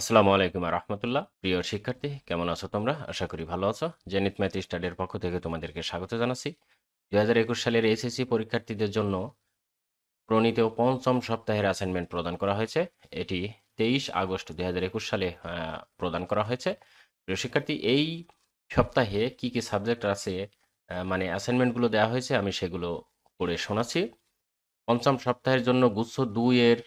আসসালামু আলাইকুম রহমতুল্লাহ প্রিয় শিক্ষার্থী কেমন আছো তোমরা আশা করি ভালো আছো জেনিত ম্যাথ স্টাডির পক্ষ থেকে তোমাদেরকে স্বাগত জানাচ্ছি দু হাজার একুশ সালের এসএসসি পরীক্ষার্থীদের জন্য প্রণীত পঞ্চম সপ্তাহের অ্যাসাইনমেন্ট প্রদান করা হয়েছে এটি তেইশ আগস্ট দু হাজার একুশ সালে প্রদান করা হয়েছে প্রিয় শিক্ষার্থী এই সপ্তাহে কি কি সাবজেক্ট আছে মানে অ্যাসাইনমেন্টগুলো দেওয়া হয়েছে আমি সেগুলো পড়ে শোনাচ্ছি পঞ্চম সপ্তাহের জন্য গুচ্ছ দুইয়ের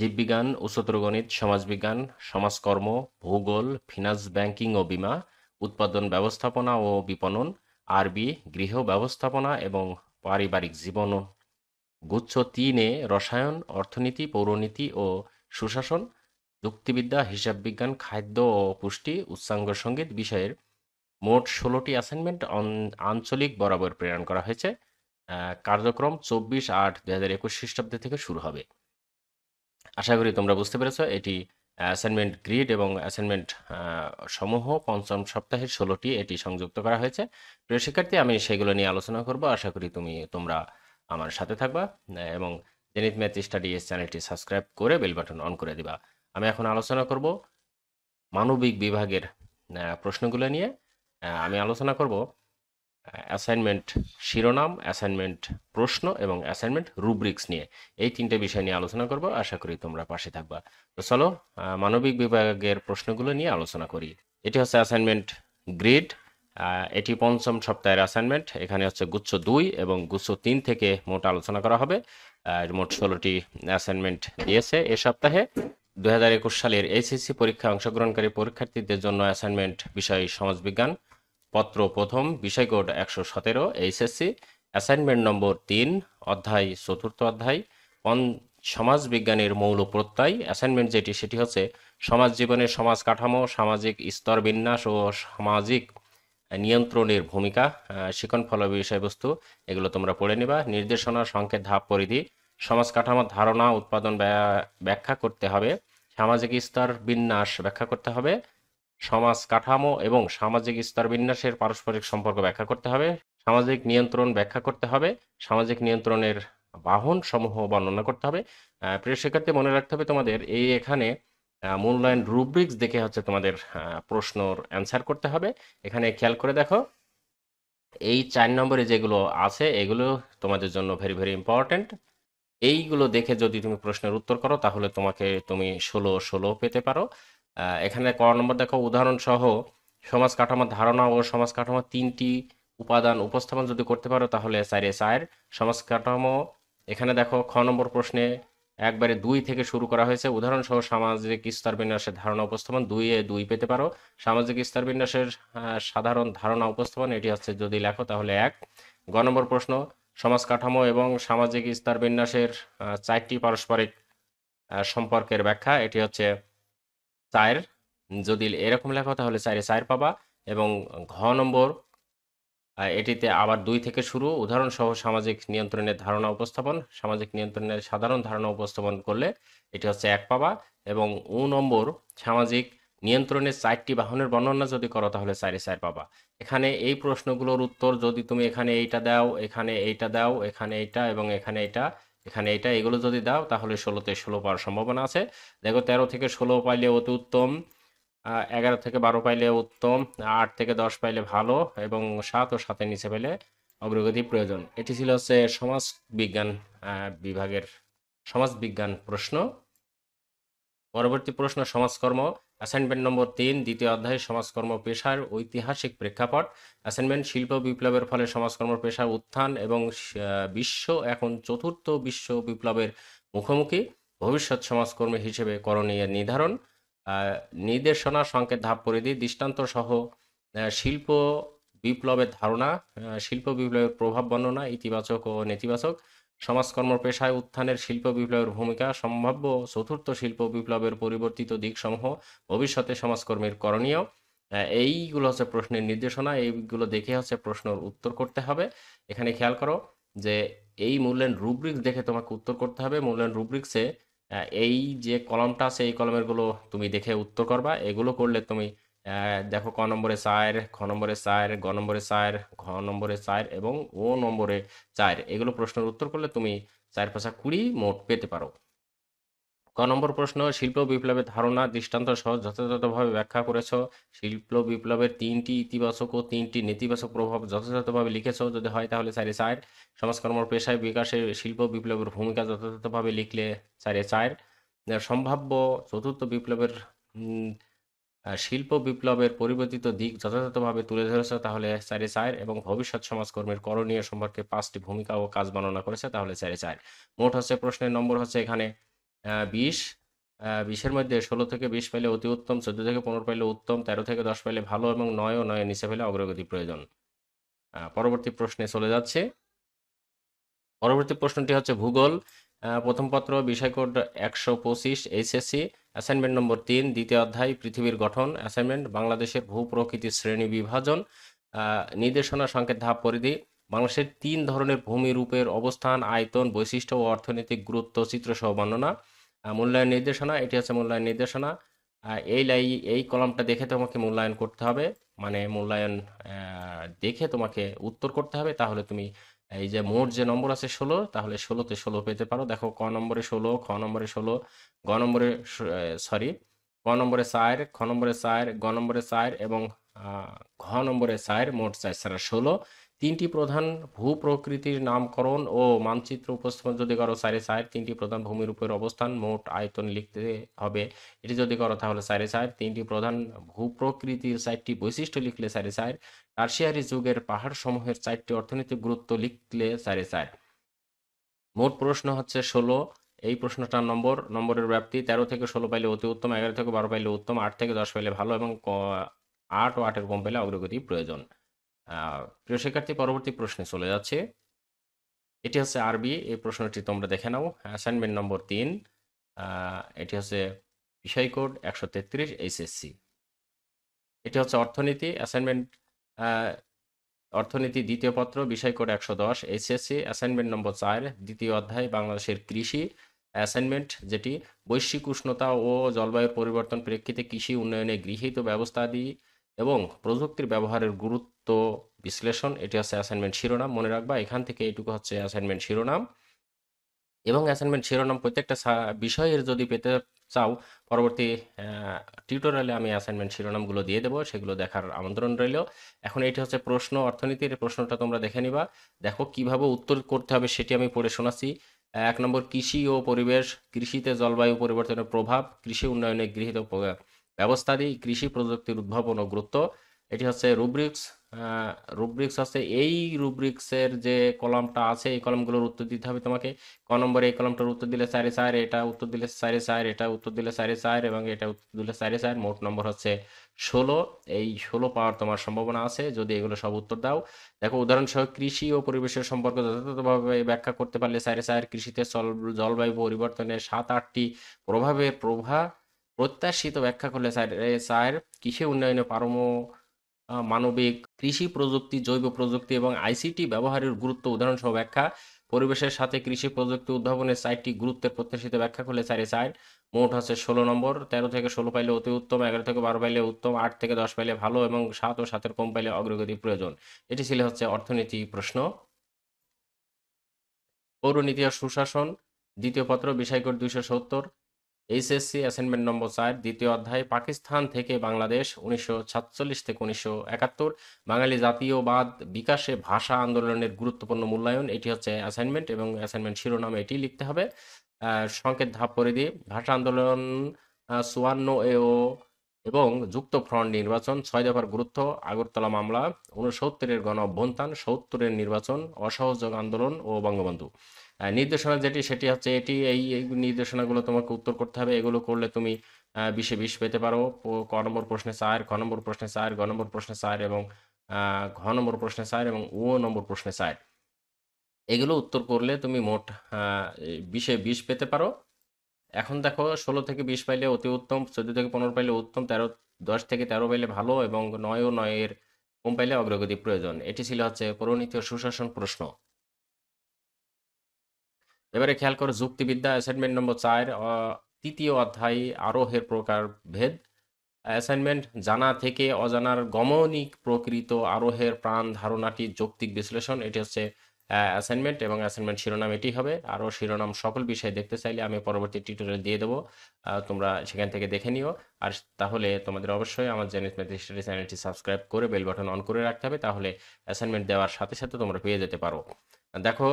জীববিজ্ঞান উচ্চতর গণিত সমাজবিজ্ঞান সমাজকর্ম ভূগোল ফিনান্স ব্যাংকিং ও বিমা উৎপাদন ব্যবস্থাপনা ও বিপণন আরবি গৃহ ব্যবস্থাপনা এবং পারিবারিক জীবন গুচ্ছ তিনে রসায়ন অর্থনীতি পৌরনীতি ও সুশাসন যুক্তিবিদ্যা হিসাববিজ্ঞান খাদ্য ও পুষ্টি উচ্চাঙ্গ সঙ্গীত বিষয়ের মোট ষোলোটি অ্যাসাইনমেন্ট আঞ্চলিক বরাবর প্রেরণ করা হয়েছে কার্যক্রম চব্বিশ আট দু হাজার একুশ খ্রিস্টাব্দ থেকে শুরু হবে আশা করি তোমরা বুঝতে পেরেছ এটি অ্যাসাইনমেন্ট গ্রিড এবং অ্যাসাইনমেন্ট সমূহ পঞ্চম সপ্তাহের ষোলোটি এটি সংযুক্ত করা হয়েছে প্রিয় শিক্ষার্থী আমি সেগুলো নিয়ে আলোচনা করব আশা করি তুমি তোমরা আমার সাথে থাকবা এবং জেনিত ম্যাথ স্টাডি এস চ্যানেলটি সাবস্ক্রাইব করে বেল বাটন অন করে দিবা আমি এখন আলোচনা করব মানবিক বিভাগের প্রশ্নগুলো নিয়ে আমি আলোচনা করব অ্যাসাইনমেন্ট শিরোনাম অ্যাসাইনমেন্ট প্রশ্ন এবং অ্যাসাইনমেন্ট রুব্রিক্স নিয়ে এই তিনটে বিষয় নিয়ে আলোচনা করব আশা করি তোমরা পাশে থাকবা তো চলো মানবিক বিভাগের প্রশ্নগুলো নিয়ে আলোচনা করি এটি হচ্ছে অ্যাসাইনমেন্ট গ্রেড এটি পঞ্চম সপ্তাহের অ্যাসাইনমেন্ট এখানে হচ্ছে গুচ্ছ দুই এবং গুচ্ছ তিন থেকে মোট আলোচনা করা হবে মোট ষোলোটি অ্যাসাইনমেন্ট দিয়েছে এ সপ্তাহে দু সালের এইচএসসি পরীক্ষায় অংশগ্রহণকারী পরীক্ষার্থীদের জন্য অ্যাসাইনমেন্ট বিষয় সমাজবিজ্ঞান পত্র প্রথম বিষয় কোড একশো সতেরো এইচএসসি অ্যাসাইনমেন্ট নম্বর তিন অধ্যায় চতুর্থ অধ্যায় পন সমাজবিজ্ঞানের মৌল প্রত্যয় অ্যাসাইনমেন্ট যেটি সেটি হচ্ছে সমাজ জীবনের সমাজ কাঠামো সামাজিক স্তর বিন্যাস ও সামাজিক নিয়ন্ত্রণের ভূমিকা শিখন ফল বিষয়বস্তু এগুলো তোমরা পড়ে নিবা নির্দেশনা সংকেত ধাপ পরিধি সমাজ কাঠামোর ধারণা উৎপাদন ব্যাখ্যা করতে হবে সামাজিক স্তর বিন্যাস ব্যাখ্যা করতে হবে সমাজ কাঠামো এবং সামাজিক স্তর বিন্যাসের পারস্পরিক সম্পর্ক ব্যাখ্যা করতে হবে সামাজিক নিয়ন্ত্রণ ব্যাখ্যা করতে হবে সামাজিক নিয়ন্ত্রণের বাহন সমূহ বর্ণনা করতে হবে প্রিয় শিক্ষার্থী মনে রাখতে হবে তোমাদের এই এখানে মূল্যায়ন রুব্রিক্স দেখে হচ্ছে তোমাদের প্রশ্নর অ্যান্সার করতে হবে এখানে খেয়াল করে দেখো এই চার নম্বরে যেগুলো আছে এগুলো তোমাদের জন্য ভেরি ভেরি ইম্পর্ট্যান্ট এইগুলো দেখে যদি তুমি প্রশ্নের উত্তর করো তাহলে তোমাকে তুমি ষোলো ষোলো পেতে পারো এখানে ক নম্বর দেখো উদাহরণসহ সমাজ কাঠামোর ধারণা ও সমাজ কাঠামোর তিনটি উপাদান উপস্থাপন যদি করতে পারো তাহলে সাইরে সাইর সমাজ কাঠামো এখানে দেখো খ নম্বর প্রশ্নে একবারে দুই থেকে শুরু করা হয়েছে উদাহরণসহ সামাজিক স্তর বিন্যাসের ধারণা উপস্থাপন দুইয়ে দুই পেতে পারো সামাজিক স্তর বিন্যাসের সাধারণ ধারণা উপস্থাপন এটি হচ্ছে যদি লেখো তাহলে এক গ নম্বর প্রশ্ন সমাজ কাঠামো এবং সামাজিক স্তর বিন্যাসের চারটি পারস্পরিক সম্পর্কের ব্যাখ্যা এটি হচ্ছে সায়ের যদি এরকম লেখা তাহলে চারে সায়ের পাবা এবং ঘ নম্বর এটিতে আবার দুই থেকে শুরু উদাহরণসহ সামাজিক নিয়ন্ত্রণের ধারণা উপস্থাপন সামাজিক নিয়ন্ত্রণের সাধারণ ধারণা উপস্থাপন করলে এটি হচ্ছে এক পাবা এবং উ নম্বর সামাজিক নিয়ন্ত্রণের চারটি বাহনের বর্ণনা যদি করো তাহলে চারে সায়ের পাবা এখানে এই প্রশ্নগুলোর উত্তর যদি তুমি এখানে এইটা দাও এখানে এইটা দাও এখানে এইটা এবং এখানে এইটা এখানে এটা এগুলো যদি দাও তাহলে ষোলোতে ষোলো পাওয়ার সম্ভাবনা আছে দেখো তেরো থেকে ষোলো পাইলে অতি উত্তম এগারো থেকে বারো পাইলে উত্তম আট থেকে দশ পাইলে ভালো এবং সাত ও সাতের নিচে পাইলে অগ্রগতি প্রয়োজন এটি ছিল হচ্ছে সমাজ বিজ্ঞান বিভাগের সমাজ বিজ্ঞান প্রশ্ন পরবর্তী প্রশ্ন সমাজকর্ম অ্যাসাইনমেন্ট নম্বর তিন দ্বিতীয় অধ্যায়ে সমাজকর্ম পেশার ঐতিহাসিক প্রেক্ষাপট অ্যাসাইনমেন্ট শিল্প বিপ্লবের ফলে সমাজকর্ম পেশার উত্থান এবং বিশ্ব এখন চতুর্থ বিশ্ব বিপ্লবের মুখোমুখি ভবিষ্যৎ সমাজকর্মী হিসেবে করণীয় নির্ধারণ নির্দেশনা সংকেত ধাপ করে দিয়ে দৃষ্টান্ত সহ শিল্প বিপ্লবের ধারণা শিল্প বিপ্লবের প্রভাব বর্ণনা ইতিবাচক ও নেতিবাচক সমাজকর্ম পেশায় উত্থানের শিল্প বিপ্লবের ভূমিকা সম্ভাব্য চতুর্থ শিল্প বিপ্লবের পরিবর্তিত দিকসমূহ ভবিষ্যতে সমাজকর্মীর করণীয় এইগুলো হচ্ছে প্রশ্নের নির্দেশনা এইগুলো দেখে হচ্ছে প্রশ্নের উত্তর করতে হবে এখানে খেয়াল করো যে এই মূল্যায়ন রুব্রিক্স দেখে তোমাকে উত্তর করতে হবে মূল্যায়ন রুব্রিক্সে এই যে কলমটা আছে এই কলমেরগুলো তুমি দেখে উত্তর করবা এগুলো করলে তুমি দেখো ক নম্বরে চার খ নম্বরে চার গ নম্বরে চার ঘ নম্বরে চার এবং ও নম্বরে চার এগুলো প্রশ্নের উত্তর করলে তুমি চার পাশা কুড়ি মোট পেতে পারো ক নম্বর প্রশ্ন শিল্প বিপ্লবের ধারণা দৃষ্টান্ত সহ যথাযথভাবে ব্যাখ্যা করেছ শিল্প বিপ্লবের তিনটি ইতিবাচক ও তিনটি নেতিবাচক প্রভাব যথাযথভাবে লিখেছ যদি হয় তাহলে চারে চার সমাজকর্ম পেশায় বিকাশে শিল্প বিপ্লবের ভূমিকা যথাযথভাবে লিখলে চারে চার সম্ভাব্য চতুর্থ বিপ্লবের শিল্প বিপ্লবের পরিবর্তিত দিক যথাযথভাবে তুলে ধরেছে তাহলে স্যারে চায়ের এবং ভবিষ্যৎ সমাজকর্মীর করণীয় সম্পর্কে পাঁচটি ভূমিকা ও কাজ বর্ণনা করেছে তাহলে স্যারে চার মোট হচ্ছে প্রশ্নের নম্বর হচ্ছে এখানে বিশ বিশের মধ্যে ষোলো থেকে বিশ পাইলে অতি উত্তম চোদ্দ থেকে পনেরো পাইলে উত্তম তেরো থেকে দশ পাইলে ভালো এবং নয় ও নয় নিচে পেলে অগ্রগতি প্রয়োজন পরবর্তী প্রশ্নে চলে যাচ্ছে পরবর্তী প্রশ্নটি হচ্ছে ভূগোল প্রথম পত্র বিষয় কোড একশো পঁচিশ এইচএসসি অ্যাসাইনমেন্ট নম্বর তিন দ্বিতীয় অধ্যায় পৃথিবীর গঠন অ্যাসাইনমেন্ট বাংলাদেশের ভূ প্রকৃতি শ্রেণী বিভাজন নির্দেশনা সংকেত ধাপ পরিধি বাংলাদেশের তিন ধরনের ভূমিরূপের অবস্থান আয়তন বৈশিষ্ট্য ও অর্থনৈতিক গুরুত্ব চিত্রসহ বর্ণনা মূল্যায়ন নির্দেশনা এটি হচ্ছে মূল্যায়ন নির্দেশনা এই লাই এই কলমটা দেখে তোমাকে মূল্যায়ন করতে হবে মানে মূল্যায়ন দেখে তোমাকে উত্তর করতে হবে তাহলে তুমি এই যে মোট যে নম্বর আছে ষোলো তাহলে ষোলোতে ষোলো পেতে পারো দেখো ক নম্বরে ষোলো খ নম্বরে ষোলো গ নম্বরে সরি ক নম্বরে চার খ নম্বরে চার গ নম্বরে চার এবং ঘ নম্বরে চার মোট চার সারা ষোলো তিনটি প্রধান ভূপ্রকৃতির নামকরণ ও মানচিত্র উপস্থাপন যদি করো সাড়ে সাহেব তিনটি প্রধান ভূমির ভূমিরূপের অবস্থান মোট আয়তন লিখতে হবে এটি যদি করো তাহলে সাড়ে সাহেব তিনটি প্রধান ভূপ্রকৃতির চারটি বৈশিষ্ট্য লিখলে সাড়ে সাহেব রাশিয়ারি যুগের পাহাড় সমূহের চারটি অর্থনৈতিক গুরুত্ব লিখলে সাড়ে সাহেব মোট প্রশ্ন হচ্ছে ষোলো এই প্রশ্নটার নম্বর নম্বরের ব্যাপ্তি তেরো থেকে ষোলো পাইলে অতি উত্তম এগারো থেকে বারো পাইলে উত্তম আট থেকে দশ পাইলে ভালো এবং আট ও আটের কম পাইলে অগ্রগতি প্রয়োজন প্রিয় শিক্ষার্থী পরবর্তী প্রশ্নে চলে যাচ্ছে এটি হচ্ছে আরবি এই প্রশ্নটি তোমরা দেখে নাও অ্যাসাইনমেন্ট নম্বর তিন এটি হচ্ছে বিষয় কোড একশো তেত্রিশ এইচএসসি এটি হচ্ছে অর্থনীতি অ্যাসাইনমেন্ট অর্থনীতি দ্বিতীয় পত্র বিষয় কোড একশো দশ এইচএসসি অ্যাসাইনমেন্ট নম্বর চার দ্বিতীয় অধ্যায় বাংলাদেশের কৃষি অ্যাসাইনমেন্ট যেটি বৈশ্বিক উষ্ণতা ও জলবায়ুর পরিবর্তন প্রেক্ষিতে কৃষি উন্নয়নে গৃহীত ব্যবস্থা দিয়ে এবং প্রযুক্তির ব্যবহারের গুরুত্ব বিশ্লেষণ এটি হচ্ছে অ্যাসাইনমেন্ট শিরোনাম মনে রাখবা এখান থেকে এটুকু হচ্ছে অ্যাসাইনমেন্ট শিরোনাম এবং অ্যাসাইনমেন্ট শিরোনাম প্রত্যেকটা বিষয়ের যদি পেতে চাও পরবর্তী টিউটোরিয়ালে আমি অ্যাসাইনমেন্ট শিরোনামগুলো দিয়ে দেবো সেগুলো দেখার আমন্ত্রণ রইল এখন এটি হচ্ছে প্রশ্ন অর্থনীতির প্রশ্নটা তোমরা দেখে নিবা দেখো কিভাবে উত্তর করতে হবে সেটি আমি পড়ে শোনাচ্ছি এক নম্বর কৃষি ও পরিবেশ কৃষিতে জলবায়ু পরিবর্তনের প্রভাব কৃষি উন্নয়নে গৃহীত ব্যবস্থাদি কৃষি প্রযুক্তির উদ্ভাবন ও গুরুত্ব এটি হচ্ছে রুব্রিক্স রুব্রিক্স হচ্ছে এই রুব্রিক্সের যে কলমটা আছে এই কলমগুলোর উত্তর দিতে হবে তোমাকে ক নম্বরে এই কলমটার উত্তর দিলে চারে চার এটা উত্তর দিলে চারে চার এটা উত্তর দিলে সাড়ে চার এবং এটা উত্তর দিলে চারে চার মোট নম্বর হচ্ছে ষোলো এই ষোলো পাওয়ার তোমার সম্ভাবনা আছে যদি এগুলো সব উত্তর দাও দেখো উদাহরণসহ কৃষি ও পরিবেশের সম্পর্ক যথাযথভাবে ব্যাখ্যা করতে পারলে সাড়ে চার কৃষিতে জলবায়ু পরিবর্তনের সাত আটটি প্রভাবের প্রভা প্রত্যাশিত ব্যাখ্যা করলে স্যার স্যার কৃষি উন্নয়নে পারম মানবিক কৃষি প্রযুক্তি জৈব প্রযুক্তি এবং আইসিটি ব্যবহারের গুরুত্ব উদাহরণসহ ব্যাখ্যা পরিবেশের সাথে কৃষি প্রযুক্তি উদ্ভাবনের চারটি গুরুত্বের প্রত্যাশিত ব্যাখ্যা করলে স্যারে চার মোট হচ্ছে ষোলো নম্বর তেরো থেকে ষোলো পাইলে অতি উত্তম এগারো থেকে বারো পাইলে উত্তম আট থেকে দশ পাইলে ভালো এবং সাত ও সাতের কম পাইলে অগ্রগতি প্রয়োজন এটি ছিল হচ্ছে অর্থনীতি প্রশ্ন পৌরনীতি সুশাসন দ্বিতীয় পত্র বিষয়কর দুইশো সত্তর এইচএসসি অ্যাসাইনমেন্ট নম্বর চার দ্বিতীয় অধ্যায় পাকিস্তান থেকে বাংলাদেশ উনিশশো সাতচল্লিশ থেকে উনিশশো একাত্তর বাঙালি জাতীয়বাদ বিকাশে ভাষা আন্দোলনের গুরুত্বপূর্ণ মূল্যায়ন এটি হচ্ছে অ্যাসাইনমেন্ট এবং অ্যাসাইনমেন্ট শিরোনামে এটি লিখতে হবে সংকেত ধাপ করে দিয়ে ভাষা আন্দোলন চুয়ান্ন এও ও এবং যুক্ত ফ্রন্ট নির্বাচন ছয় দফার গুরুত্ব আগরতলা মামলা উনসত্তরের গণ অভ্যন্তান সত্তরের নির্বাচন অসহযোগ আন্দোলন ও বঙ্গবন্ধু নির্দেশনা যেটি সেটি হচ্ছে এটি এই নির্দেশনাগুলো তোমাকে উত্তর করতে হবে এগুলো করলে তুমি বিশে বিশ পেতে পারো ক নম্বর প্রশ্নে চার ক নম্বর প্রশ্নে চার গ নম্বর প্রশ্নে চার এবং ঘ নম্বর প্রশ্নে চার এবং ও নম্বর প্রশ্নে চার এগুলো উত্তর করলে তুমি মোট বিশে বিশ পেতে পারো এখন দেখো ষোলো থেকে বিশ পাইলে অতি উত্তম চোদ্দ থেকে পনেরো পাইলে উত্তম তেরো দশ থেকে তেরো পাইলে ভালো এবং নয় ও নয়ের কম পাইলে অগ্রগতি প্রয়োজন এটি ছিল হচ্ছে পৌরনীতি ও সুশাসন প্রশ্ন এবারে খেয়াল করো যুক্তিবিদ্যা অ্যাসাইনমেন্ট নম্বর চার তৃতীয় অধ্যায় আরোহের প্রকার ভেদ অ্যাসাইনমেন্ট জানা থেকে অজানার গমনিক প্রকৃত আরোহের প্রাণ ধারণাটি যৌক্তিক বিশ্লেষণ এটি হচ্ছে অ্যাসাইনমেন্ট এবং অ্যাসাইনমেন্ট শিরোনাম এটি হবে আরও শিরোনাম সকল বিষয়ে দেখতে চাইলে আমি পরবর্তী টিউটোরিয়াল দিয়ে দেবো তোমরা সেখান থেকে দেখে নিও আর তাহলে তোমাদের অবশ্যই আমার জেনেট মেথ স্টাডি চ্যানেলটি সাবস্ক্রাইব করে বেল বাটন অন করে রাখতে হবে তাহলে অ্যাসাইনমেন্ট দেওয়ার সাথে সাথে তোমরা পেয়ে যেতে পারো দেখো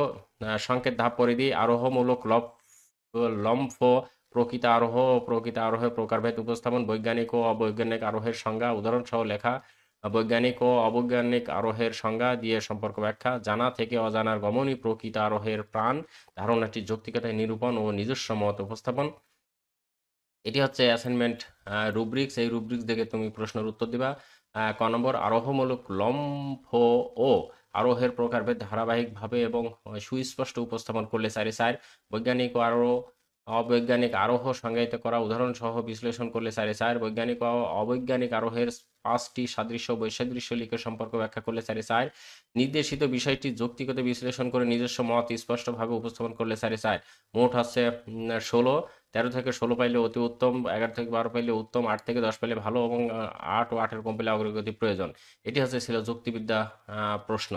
সংকেত ধাপ পরে পরিধি আরোহমূলক লব লম্ফ প্রকৃত আরোহ প্রকৃত আরোহের প্রকারভেদ উপস্থাপন বৈজ্ঞানিক ও অবৈজ্ঞানিক আরোহের সংজ্ঞা উদাহরণসহ লেখা বৈজ্ঞানিক ও অবৈজ্ঞানিক আরোহের সংজ্ঞা দিয়ে সম্পর্ক ব্যাখ্যা জানা থেকে অজানার গমনই প্রকৃত আরোহের প্রাণ ধারণাটি যৌক্তিকতায় নিরূপণ ও নিজস্ব মত উপস্থাপন এটি হচ্ছে অ্যাসাইনমেন্ট রুব্রিক্স এই রুব্রিক্স দেখে তুমি প্রশ্নের উত্তর দিবা ক নম্বর আরোহমূলক লম্ফ ও আরোহের প্রকারভেদ ধারাবাহিকভাবে এবং সুস্পষ্ট উপস্থাপন করলে সারি সার বৈজ্ঞানিক ও আরো অবৈজ্ঞানিক আরোহ সংজ্ঞায়িত করা উদাহরণ সহ বিশ্লেষণ করলে সারি চায়ের বৈজ্ঞানিক ও অবৈজ্ঞানিক আরোহের পাঁচটি সাদৃশ্য বৈসাদৃশ্য লিখে সম্পর্ক ব্যাখ্যা করলে সারি সার নির্দেশিত বিষয়টি যৌক্তিগত বিশ্লেষণ করে নিজস্ব মত স্পষ্টভাবে উপস্থাপন করলে সারি চায় মোট হচ্ছে ষোলো তেরো থেকে ষোলো পাইলে অতি উত্তম এগারো থেকে বারো পাইলে উত্তম আট থেকে দশ পাইলে ভালো এবং আট ও আটের কম পাইলে অগ্রগতি প্রয়োজন এটি হচ্ছে ছিল যুক্তিবিদ্যা প্রশ্ন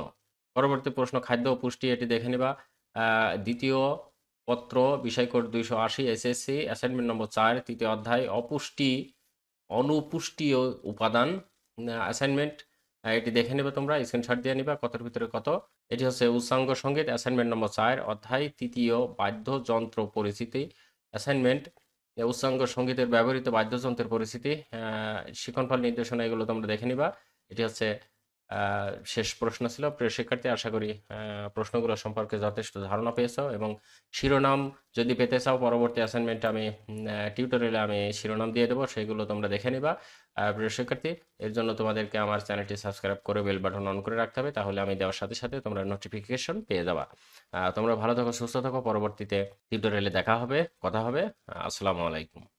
পরবর্তী প্রশ্ন খাদ্য ও পুষ্টি এটি দেখে নেবা দ্বিতীয় পত্র বিষয়কোড দুইশো আশি এসএসসি অ্যাসাইনমেন্ট নম্বর চার তৃতীয় অধ্যায় অপুষ্টি অনুপুষ্টীয় উপাদান অ্যাসাইনমেন্ট এটি দেখে নেবে তোমরা স্ক্রিনশট দিয়ে নেবে কতর ভিতরে কত এটি হচ্ছে উৎসাঙ্গ সঙ্গীত অ্যাসাইনমেন্ট নম্বর চার অধ্যায় তৃতীয় বাদ্যযন্ত্র পরিচিতি অ্যাসাইনমেন্ট উৎসাঙ্গ সঙ্গীতের ব্যবহৃত বাদ্যযন্ত্রের পরিচিতি শিক্ষণফল নির্দেশনা এগুলো তোমরা দেখে নিবা এটি হচ্ছে শেষ প্রশ্ন ছিল প্রিয় শিক্ষার্থী আশা করি প্রশ্নগুলো সম্পর্কে যথেষ্ট ধারণা পেয়েছ এবং শিরোনাম যদি পেতে চাও পরবর্তী অ্যাসাইনমেন্ট আমি টিউটোরিয়ালে আমি শিরোনাম দিয়ে দেবো সেগুলো তোমরা দেখে নিবা প্রিয় শিক্ষার্থী এর জন্য তোমাদেরকে আমার চ্যানেলটি সাবস্ক্রাইব করে বেল বাটন অন করে রাখতে হবে তাহলে আমি দেওয়ার সাথে সাথে তোমরা নোটিফিকেশন পেয়ে যাবা তোমরা ভালো থাকো সুস্থ থাকো পরবর্তীতে টিউটোরিয়ালে দেখা হবে কথা হবে আসসালামু আলাইকুম